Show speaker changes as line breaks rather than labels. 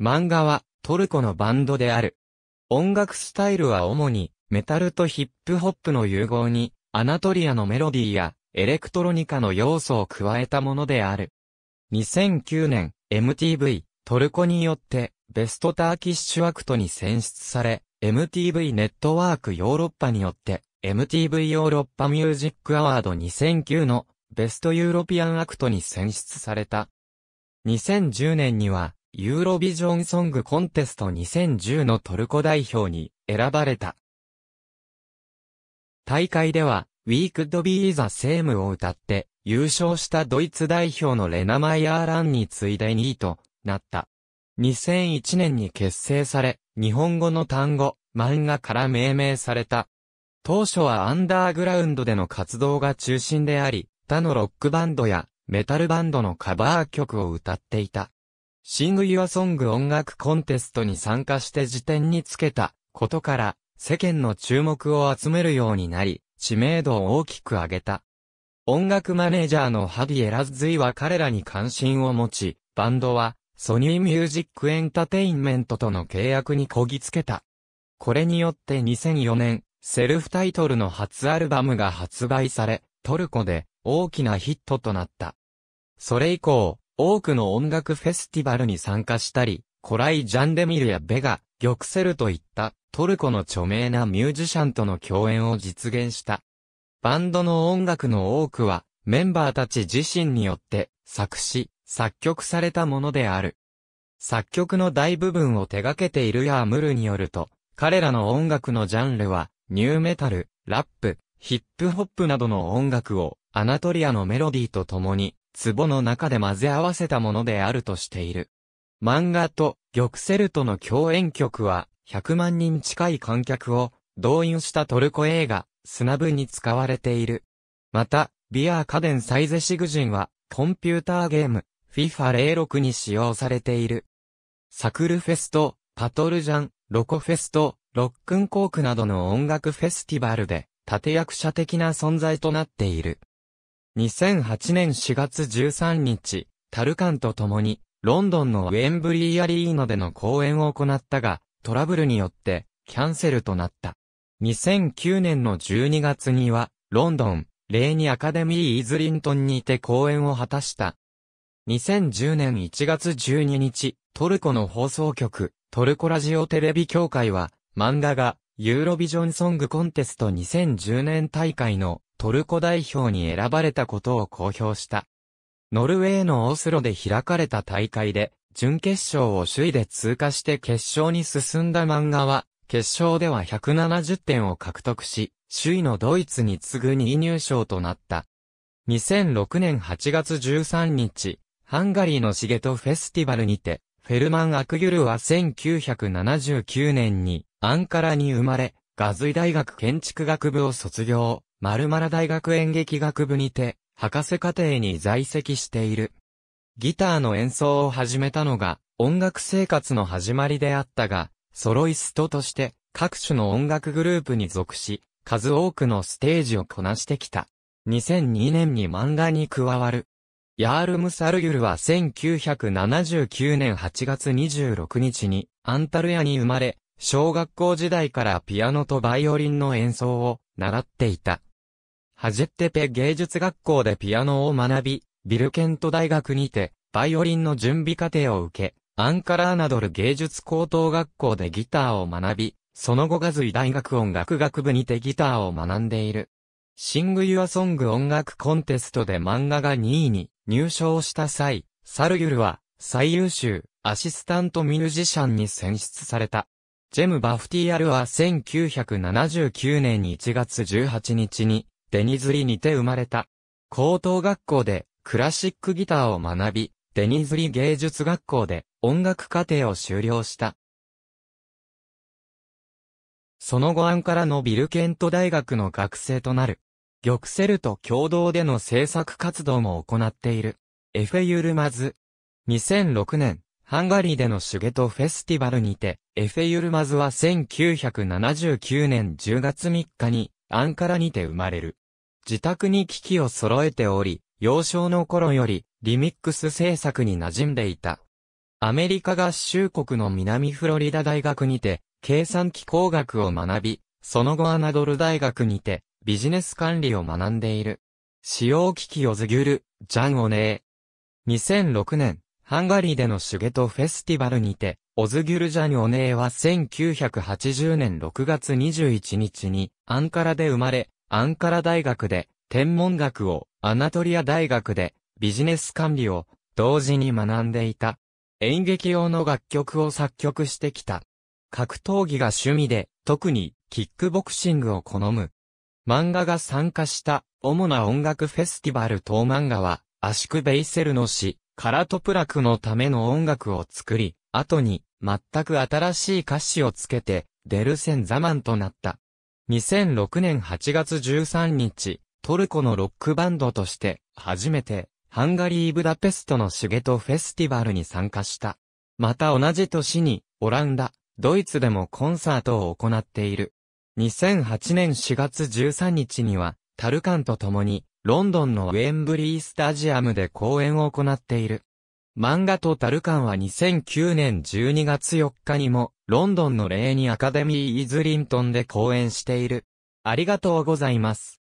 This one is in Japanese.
漫画はトルコのバンドである。音楽スタイルは主にメタルとヒップホップの融合にアナトリアのメロディーやエレクトロニカの要素を加えたものである。2009年 MTV トルコによってベストターキッシュアクトに選出され MTV ネットワークヨーロッパによって MTV ヨーロッパミュージックアワード2009のベストユーロピアンアクトに選出された。2010年にはユーロビジョンソングコンテスト2010のトルコ代表に選ばれた。大会では、We Could Be the Same を歌って優勝したドイツ代表のレナ・マイヤーランに次いで2位となった。2001年に結成され、日本語の単語、漫画から命名された。当初はアンダーグラウンドでの活動が中心であり、他のロックバンドやメタルバンドのカバー曲を歌っていた。シング・ユア・ソング音楽コンテストに参加して辞典につけたことから世間の注目を集めるようになり、知名度を大きく上げた。音楽マネージャーのハディ・エラズイは彼らに関心を持ち、バンドはソニーミュージックエンタテインメントとの契約にこぎつけた。これによって2004年、セルフタイトルの初アルバムが発売され、トルコで大きなヒットとなった。それ以降、多くの音楽フェスティバルに参加したり、古来ジャンデミルやベガ、ギョクセルといったトルコの著名なミュージシャンとの共演を実現した。バンドの音楽の多くはメンバーたち自身によって作詞、作曲されたものである。作曲の大部分を手掛けているヤームルによると、彼らの音楽のジャンルは、ニューメタル、ラップ、ヒップホップなどの音楽を、アナトリアのメロディーと共に、壺の中で混ぜ合わせたものであるとしている。漫画と玉セルとの共演曲は100万人近い観客を動員したトルコ映画、スナブに使われている。また、ビアー家電サイゼシグジンはコンピューターゲーム、FIFA06 に使用されている。サクルフェスト、パトルジャン、ロコフェスト、ロックンコークなどの音楽フェスティバルで、縦役者的な存在となっている。2008年4月13日、タルカンと共に、ロンドンのウェンブリーアリーノでの公演を行ったが、トラブルによって、キャンセルとなった。2009年の12月には、ロンドン、レーニアカデミー・イズリントンにて公演を果たした。2010年1月12日、トルコの放送局、トルコラジオテレビ協会は、漫画が、ユーロビジョンソングコンテスト2010年大会のトルコ代表に選ばれたことを公表した。ノルウェーのオスロで開かれた大会で、準決勝を首位で通過して決勝に進んだ漫画は、決勝では170点を獲得し、首位のドイツに次ぐ2位入賞となった。2006年8月13日、ハンガリーのシゲトフェスティバルにて、フェルマン・アクギュルは1979年にアンカラに生まれ、ガズイ大学建築学部を卒業。丸〇大学演劇学部にて、博士課程に在籍している。ギターの演奏を始めたのが、音楽生活の始まりであったが、ソロイストとして各種の音楽グループに属し、数多くのステージをこなしてきた。2002年に漫画に加わる。ヤール・ムサルユルは1979年8月26日にアンタルヤに生まれ、小学校時代からピアノとバイオリンの演奏を習っていた。ハジェッテペ芸術学校でピアノを学び、ビルケント大学にて、バイオリンの準備課程を受け、アンカラーナドル芸術高等学校でギターを学び、その後ガズイ大学音楽学部にてギターを学んでいる。シング・ユア・ソング音楽コンテストで漫画が2位に入賞した際、サルユルは最優秀アシスタントミュージシャンに選出された。ジェム・バフティアルは1979年1月18日にデニズリにて生まれた。高等学校でクラシックギターを学び、デニズリ芸術学校で音楽課程を修了した。その後アンからのビルケント大学の学生となる。玉セルと共同での制作活動も行っている。エフェユルマズ。2006年、ハンガリーでのシュゲトフェスティバルにて、エフェユルマズは1979年10月3日にアンカラにて生まれる。自宅に機器を揃えており、幼少の頃よりリミックス制作に馴染んでいた。アメリカ合衆国の南フロリダ大学にて、計算機工学を学び、その後アナドル大学にて、ビジネス管理を学んでいる。使用機器をずュる、ジャン・オネー。2006年、ハンガリーでのシュゲトフェスティバルにて、オズギュルジャニオネーは1980年6月21日にアンカラで生まれ、アンカラ大学で天文学を、アナトリア大学でビジネス管理を同時に学んでいた。演劇用の楽曲を作曲してきた。格闘技が趣味で、特にキックボクシングを好む。漫画が参加した主な音楽フェスティバル等漫画は、アシク・ベイセルの詩、カラトプラクのための音楽を作り、後に全く新しい歌詞をつけて、デルセン・ザマンとなった。2006年8月13日、トルコのロックバンドとして、初めて、ハンガリー・ブダペストのシュゲトフェスティバルに参加した。また同じ年に、オランダ、ドイツでもコンサートを行っている。2008年4月13日には、タルカンと共に、ロンドンのウェンブリースタジアムで公演を行っている。漫画とタルカンは2009年12月4日にも、ロンドンのレーニアカデミー・イズリントンで公演している。ありがとうございます。